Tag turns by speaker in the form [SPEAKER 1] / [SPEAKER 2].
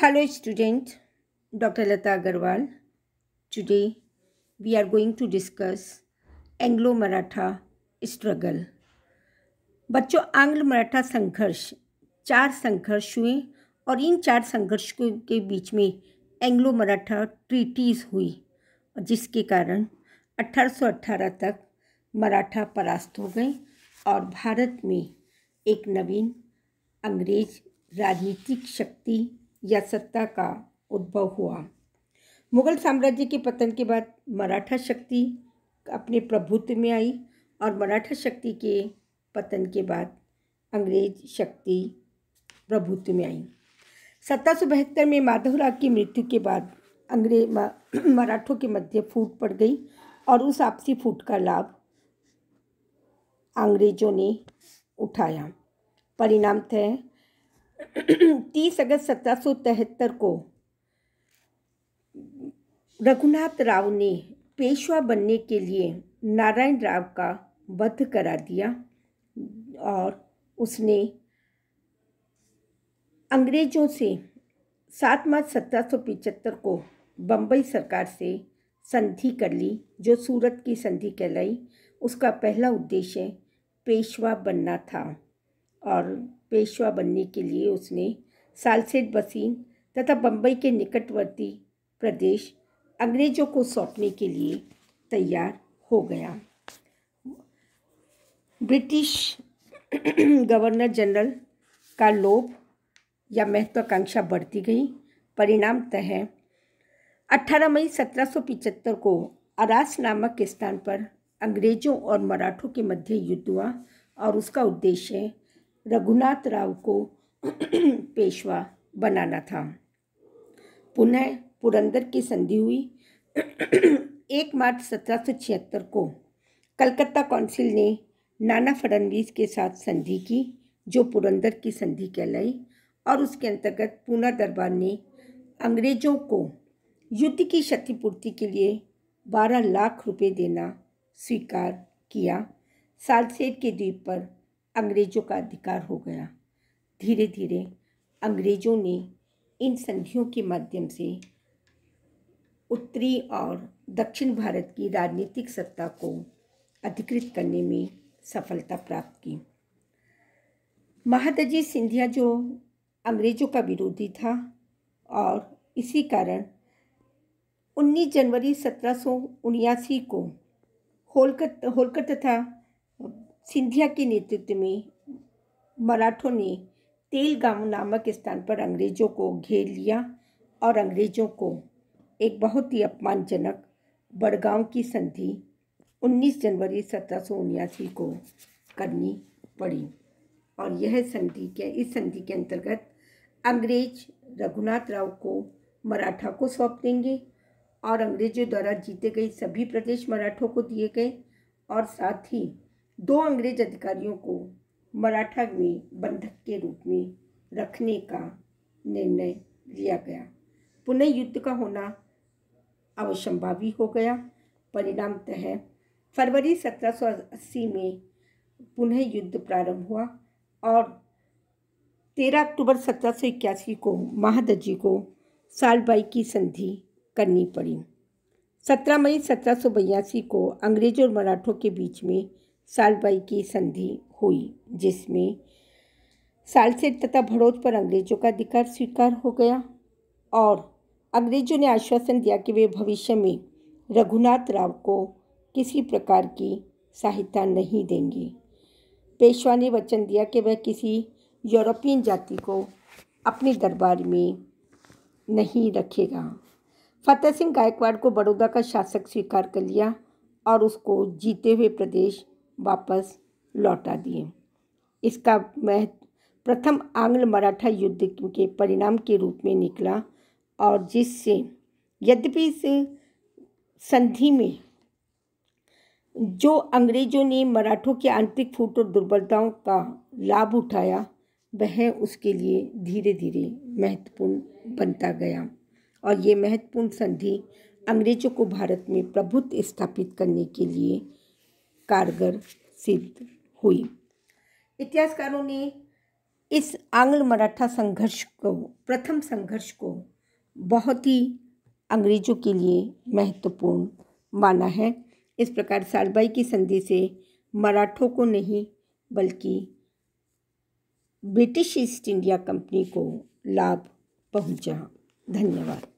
[SPEAKER 1] Hello student Dr. Lata Agarwal. Today we are going to discuss Anglo-Maratha struggle. बच्चों आंग्ल मराठा संघर्ष चार संघर्ष हुए और इन चार संघर्ष के बीच में एंग्लो मराठा ट्रीटीज़ हुई जिसके कारण 1818 तक मराठा परास्त हो गए और भारत में एक नवीन अंग्रेज राजनीतिक शक्ति या सत्ता का उद्भव हुआ मुगल साम्राज्य के पतन के बाद मराठा शक्ति अपने प्रभुत्व में आई और मराठा शक्ति के पतन के बाद अंग्रेज शक्ति प्रभुत्व में आई सत्रह सौ बहत्तर में माधवराव की मृत्यु के बाद अंग्रेज मराठों के मध्य फूट पड़ गई और उस आपसी फूट का लाभ अंग्रेजों ने उठाया परिणाम थे तीस अगस्त सत्रह सौ तिहत्तर को रघुनाथ राव ने पेशवा बनने के लिए नारायण राव का वध करा दिया और उसने अंग्रेजों से सात मार्च सत्रह सौ पिचहत्तर को बम्बई सरकार से संधि कर ली जो सूरत की संधि कहलाई उसका पहला उद्देश्य पेशवा बनना था और पेशवा बनने के लिए उसने सालसेट बसीन तथा बम्बई के निकटवर्ती प्रदेश अंग्रेजों को सौंपने के लिए तैयार हो गया ब्रिटिश गवर्नर जनरल का लोभ या महत्वाकांक्षा बढ़ती गई परिणामतः 18 मई 1775 को अरास नामक स्थान पर अंग्रेजों और मराठों के मध्य युद्ध हुआ और उसका उद्देश्य रघुनाथ राव को पेशवा बनाना था पुनः पुरंदर की संधि हुई एक मार्च सत्रह को कलकत्ता काउंसिल ने नाना फडनवीस के साथ संधि की जो पुरंदर की संधि कहलाई और उसके अंतर्गत पूना दरबार ने अंग्रेज़ों को युद्ध की क्षतिपूर्ति के लिए 12 लाख रुपए देना स्वीकार किया सालसेठ के द्वीप पर अंग्रेज़ों का अधिकार हो गया धीरे धीरे अंग्रेज़ों ने इन संधियों के माध्यम से उत्तरी और दक्षिण भारत की राजनीतिक सत्ता को अधिकृत करने में सफलता प्राप्त की महादजी सिंधिया जो अंग्रेज़ों का विरोधी था और इसी कारण 19 जनवरी सत्रह को होलकर होलकर तथा सिंधिया के नेतृत्व में मराठों ने तेलगांव नामक स्थान पर अंग्रेज़ों को घेर लिया और अंग्रेज़ों को एक बहुत ही अपमानजनक बड़गांव की संधि 19 जनवरी सत्रह को करनी पड़ी और यह संधि के इस संधि के अंतर्गत अंग्रेज रघुनाथ राव को मराठा को सौंप देंगे और अंग्रेजों द्वारा जीते गए सभी प्रदेश मराठों को दिए गए और साथ ही दो अंग्रेज अधिकारियों को मराठा में बंधक के रूप में रखने का निर्णय लिया गया पुनः युद्ध का होना अवश्यंभावी हो गया परिणामतः फरवरी 1780 में पुनः युद्ध प्रारंभ हुआ और 13 अक्टूबर सत्रह को महादजी को सालबाई की संधि करनी पड़ी 17 मई सत्रह को अंग्रेज़ों और मराठों के बीच में सालबाई की संधि हुई जिसमें सालसेट तथा भड़ोत पर अंग्रेजों का अधिकार स्वीकार हो गया और अंग्रेजों ने आश्वासन दिया कि वे भविष्य में रघुनाथ राव को किसी प्रकार की सहायता नहीं देंगे पेशवा ने वचन दिया कि वह किसी यूरोपियन जाति को अपने दरबार में नहीं रखेगा फतेह सिंह गायकवाड़ को बड़ौदा का शासक स्वीकार कर लिया और उसको जीते हुए प्रदेश वापस लौटा दिए इसका महत्व प्रथम आंग्ल मराठा युद्ध के परिणाम के रूप में निकला और जिससे यद्यपि इस संधि में जो अंग्रेजों ने मराठों के आंतरिक फूट और दुर्बलताओं का लाभ उठाया वह उसके लिए धीरे धीरे महत्वपूर्ण बनता गया और ये महत्वपूर्ण संधि अंग्रेजों को भारत में प्रभुत्व स्थापित करने के लिए कारगर सिद्ध हुई इतिहासकारों ने इस आंग्ल मराठा संघर्ष को प्रथम संघर्ष को बहुत ही अंग्रेजों के लिए महत्वपूर्ण माना है इस प्रकार सालबाई की संधि से मराठों को नहीं बल्कि ब्रिटिश ईस्ट इंडिया कंपनी को लाभ पहुंचा धन्यवाद